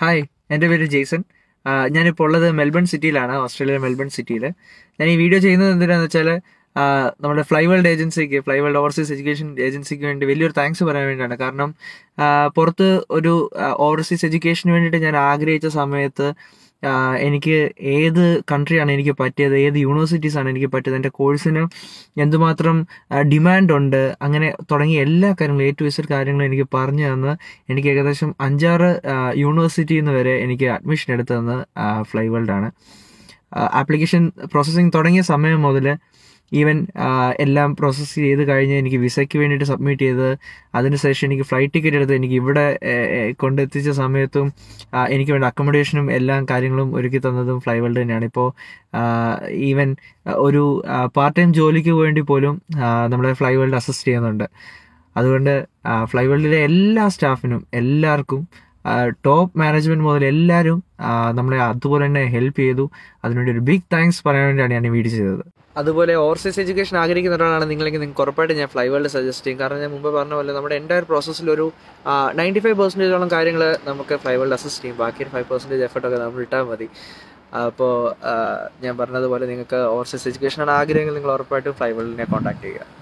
hi എൻ്റെ പേര് Jason ഞാനിപ്പോൾ ഉള്ളത് മെൽബൺ സിറ്റിയിലാണ് ഓസ്ട്രേലിയ മെൽബൺ സിറ്റിയിൽ ഞാൻ ഈ വീഡിയോ ചെയ്യുന്നത് എന്തിനാണെന്ന് വെച്ചാൽ നമ്മുടെ ഫ്ലൈ വേൾഡ് ഏജൻസിക്ക് ഫ്ലൈ വേൾഡ് ഓവർസീസ് എഡ്യൂക്കേഷൻ ഏജൻസിക്ക് വേണ്ടി വലിയൊരു താങ്ക്സ് പറയാൻ വേണ്ടിയാണ് കാരണം പുറത്ത് ഒരു ഓവർസീസ് എഡ്യൂക്കേഷന് വേണ്ടിയിട്ട് ഞാൻ ആഗ്രഹിച്ച സമയത്ത് എനിക്ക് ഏത് കൺട്രിയാണ് എനിക്ക് പറ്റിയത് ഏത് യൂണിവേഴ്സിറ്റീസാണ് എനിക്ക് പറ്റിയത് എൻ്റെ കോഴ്സിന് എന്തുമാത്രം ഡിമാൻഡുണ്ട് അങ്ങനെ തുടങ്ങിയ എല്ലാ കാര്യങ്ങളും എ ടു കാര്യങ്ങളും എനിക്ക് പറഞ്ഞു തന്ന് എനിക്ക് ഏകദേശം അഞ്ചാറ് യൂണിവേഴ്സിറ്റിന്ന് വരെ എനിക്ക് അഡ്മിഷൻ എടുത്തു തന്നത് ഫ്ലൈവേൾഡാണ് ആപ്ലിക്കേഷൻ പ്രോസസ്സിങ് തുടങ്ങിയ സമയം മുതൽ ഈവൻ എല്ലാം പ്രോസസ്സ് ചെയ്ത് കഴിഞ്ഞ് എനിക്ക് വിസയ്ക്ക് വേണ്ടിയിട്ട് സബ്മിറ്റ് ചെയ്ത് അതിനുശേഷം എനിക്ക് ഫ്ലൈറ്റ് ടിക്കറ്റ് എടുത്ത് എനിക്ക് ഇവിടെ കൊണ്ടെത്തിച്ച സമയത്തും എനിക്ക് വേണ്ട അക്കോമഡേഷനും എല്ലാ കാര്യങ്ങളും ഒരുക്കി തന്നതും ഫ്ലൈ വേൾഡ് തന്നെയാണ് ഇപ്പോൾ ഈവൻ ഒരു പാർട്ട് ടൈം ജോലിക്ക് വേണ്ടി പോലും നമ്മളെ ഫ്ലൈ വേൾഡ് അസിസ്റ്റ് ചെയ്യുന്നുണ്ട് അതുകൊണ്ട് ഫ്ലൈ വേൾഡിലെ എല്ലാ സ്റ്റാഫിനും എല്ലാവർക്കും ടോപ്പ് മാനേജ്മെൻറ്റ് മുതൽ എല്ലാവരും നമ്മളെ അതുപോലെ തന്നെ ഹെൽപ്പ് ചെയ്തു അതിനുവേണ്ടി ഒരു ബിഗ് താങ്ക്സ് പറയാൻ വേണ്ടിയാണ് ഞാൻ ഈ വീഡിയോ ചെയ്തത് അതുപോലെ ഓവർസീസ് എഡ്യൂക്കേഷൻ ആഗ്രഹിക്കുന്ന ഒരാളാണ് നിങ്ങളെങ്കിൽ നിങ്ങൾക്ക് ഉറപ്പായിട്ട് ഞാൻ ഫ്ലൈ വേൾഡ് സജസ്റ്റ് ചെയ്യും കാരണം ഞാൻ മുമ്പ് പറഞ്ഞ പോലെ നമ്മുടെ എൻ്റയർ പ്രോസസ്സിൽ ഒരു നയൻറ്റി ഫൈവ് പെർസെൻറ്റേജോളം കാര്യങ്ങൾ നമുക്ക് ഫ്ലൈ വേൾഡ് അസിസ്റ്റ് ചെയ്യും ബാക്കി ഫൈവ് പെർസെൻറ്റേജ് എഫർട്ടൊക്കെ നമ്മൾ ഇട്ടാൽ മതി അപ്പോൾ ഞാൻ പറഞ്ഞതുപോലെ നിങ്ങൾക്ക് ഓവർസീസ് എഡ്യൂക്കേഷനാണ് ആഗ്രഹമെങ്കിൽ നിങ്ങൾ ഉറപ്പായിട്ടും ഫ്ലൈ വേൾഡിനെ കോൺടാക്ട് ചെയ്യുക